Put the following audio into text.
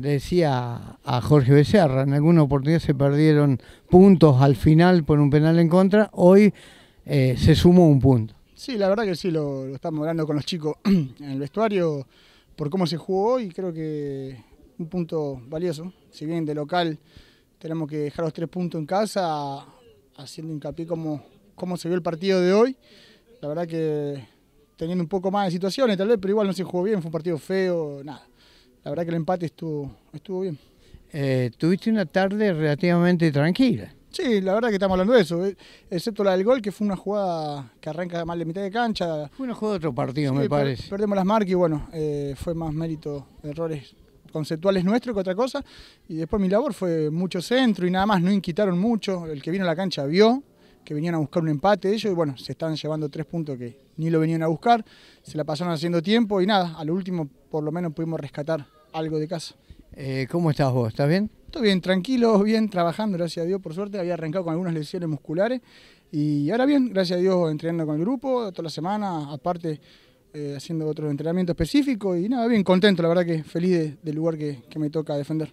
Le decía a Jorge Becerra, en alguna oportunidad se perdieron puntos al final por un penal en contra, hoy eh, se sumó un punto. Sí, la verdad que sí, lo, estamos hablando con los chicos en el vestuario por cómo se jugó hoy, creo que un punto valioso. Si bien de local tenemos que dejar los tres puntos en casa, haciendo hincapié como cómo se vio el partido de hoy, la verdad que teniendo un poco más de situaciones tal vez, pero igual no se jugó bien, fue un partido feo, nada la verdad que el empate estuvo, estuvo bien. Eh, tuviste una tarde relativamente tranquila. Sí, la verdad que estamos hablando de eso, eh, excepto la del gol, que fue una jugada que arranca mal de mitad de cancha. Fue una jugada de otro partido, me parece. Perdemos las marcas y bueno, eh, fue más mérito, errores conceptuales nuestros que otra cosa. Y después mi labor fue mucho centro y nada más, no inquitaron mucho. El que vino a la cancha vio, que venían a buscar un empate de ellos y bueno, se están llevando tres puntos que ni lo venían a buscar, se la pasaron haciendo tiempo y nada, al último por lo menos pudimos rescatar algo de casa. Eh, ¿Cómo estás vos? ¿Estás bien? Todo bien, tranquilo, bien, trabajando, gracias a Dios, por suerte había arrancado con algunas lesiones musculares y ahora bien, gracias a Dios, entrenando con el grupo toda la semana, aparte eh, haciendo otro entrenamiento específico y nada, bien contento, la verdad que feliz del lugar que me toca defender.